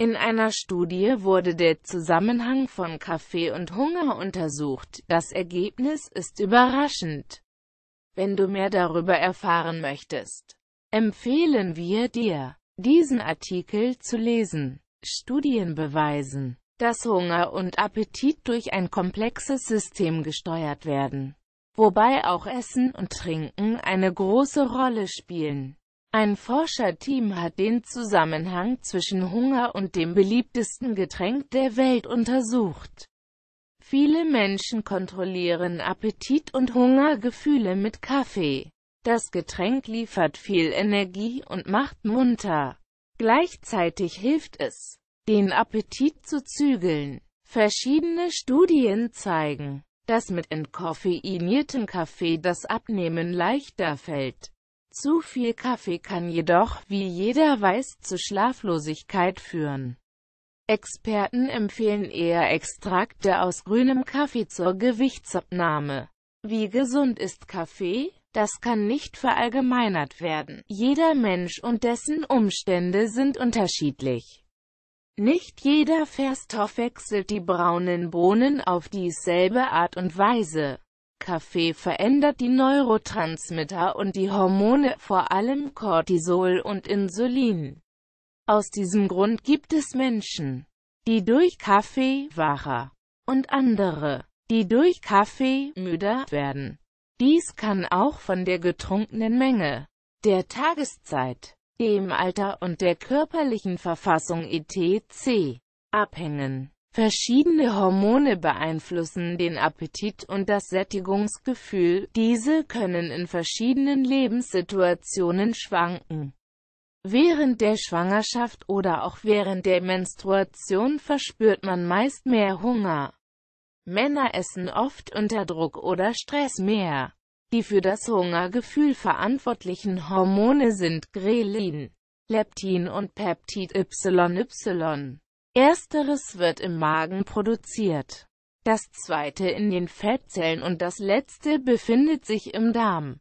In einer Studie wurde der Zusammenhang von Kaffee und Hunger untersucht. Das Ergebnis ist überraschend. Wenn du mehr darüber erfahren möchtest, empfehlen wir dir, diesen Artikel zu lesen. Studien beweisen, dass Hunger und Appetit durch ein komplexes System gesteuert werden, wobei auch Essen und Trinken eine große Rolle spielen. Ein Forscherteam hat den Zusammenhang zwischen Hunger und dem beliebtesten Getränk der Welt untersucht. Viele Menschen kontrollieren Appetit und Hungergefühle mit Kaffee. Das Getränk liefert viel Energie und macht munter. Gleichzeitig hilft es, den Appetit zu zügeln. Verschiedene Studien zeigen, dass mit entkoffeiniertem Kaffee das Abnehmen leichter fällt. Zu viel Kaffee kann jedoch, wie jeder weiß, zu Schlaflosigkeit führen. Experten empfehlen eher Extrakte aus grünem Kaffee zur Gewichtsabnahme. Wie gesund ist Kaffee? Das kann nicht verallgemeinert werden. Jeder Mensch und dessen Umstände sind unterschiedlich. Nicht jeder wechselt die braunen Bohnen auf dieselbe Art und Weise. Kaffee verändert die Neurotransmitter und die Hormone, vor allem Cortisol und Insulin. Aus diesem Grund gibt es Menschen, die durch Kaffee wacher und andere, die durch Kaffee müder werden. Dies kann auch von der getrunkenen Menge, der Tageszeit, dem Alter und der körperlichen Verfassung etc. abhängen. Verschiedene Hormone beeinflussen den Appetit und das Sättigungsgefühl, diese können in verschiedenen Lebenssituationen schwanken. Während der Schwangerschaft oder auch während der Menstruation verspürt man meist mehr Hunger. Männer essen oft unter Druck oder Stress mehr. Die für das Hungergefühl verantwortlichen Hormone sind Grelin, Leptin und Peptid YY. Ersteres wird im Magen produziert, das zweite in den Fettzellen und das letzte befindet sich im Darm.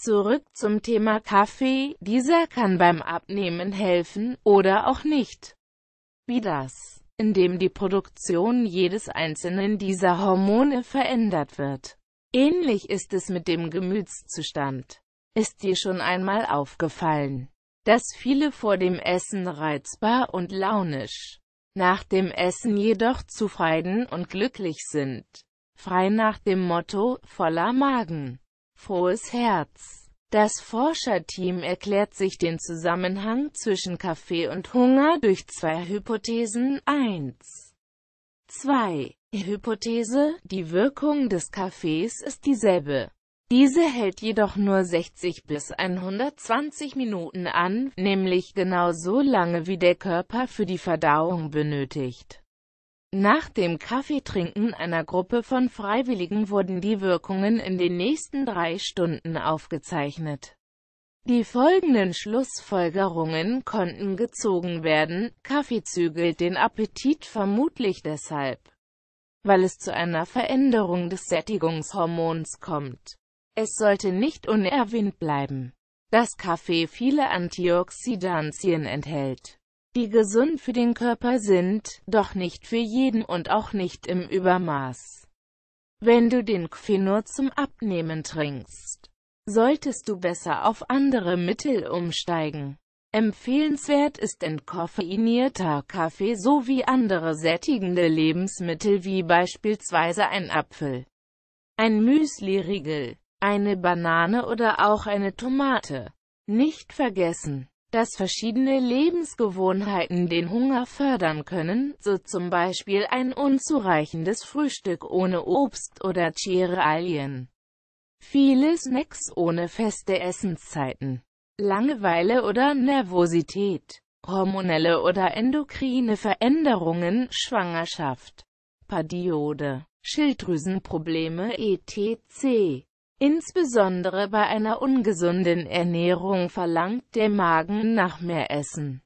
Zurück zum Thema Kaffee, dieser kann beim Abnehmen helfen oder auch nicht. Wie das, indem die Produktion jedes einzelnen dieser Hormone verändert wird. Ähnlich ist es mit dem Gemütszustand. Ist dir schon einmal aufgefallen, dass viele vor dem Essen reizbar und launisch nach dem Essen jedoch zufrieden und glücklich sind. Frei nach dem Motto, voller Magen, frohes Herz. Das Forscherteam erklärt sich den Zusammenhang zwischen Kaffee und Hunger durch zwei Hypothesen 1. 2. Hypothese, die Wirkung des Kaffees ist dieselbe diese hält jedoch nur 60 bis 120 Minuten an, nämlich genau so lange wie der Körper für die Verdauung benötigt. Nach dem Kaffeetrinken einer Gruppe von Freiwilligen wurden die Wirkungen in den nächsten drei Stunden aufgezeichnet. Die folgenden Schlussfolgerungen konnten gezogen werden, Kaffee zügelt den Appetit vermutlich deshalb, weil es zu einer Veränderung des Sättigungshormons kommt. Es sollte nicht unerwähnt bleiben, dass Kaffee viele Antioxidantien enthält, die gesund für den Körper sind, doch nicht für jeden und auch nicht im Übermaß. Wenn du den Kaffee nur zum Abnehmen trinkst, solltest du besser auf andere Mittel umsteigen. Empfehlenswert ist entkoffeinierter Kaffee sowie andere sättigende Lebensmittel wie beispielsweise ein Apfel, ein Müsli-Riegel eine Banane oder auch eine Tomate. Nicht vergessen, dass verschiedene Lebensgewohnheiten den Hunger fördern können, so zum Beispiel ein unzureichendes Frühstück ohne Obst oder Cerealien. Viele Snacks ohne feste Essenszeiten. Langeweile oder Nervosität. Hormonelle oder endokrine Veränderungen, Schwangerschaft. Periode. Schilddrüsenprobleme etc. Insbesondere bei einer ungesunden Ernährung verlangt der Magen nach mehr Essen.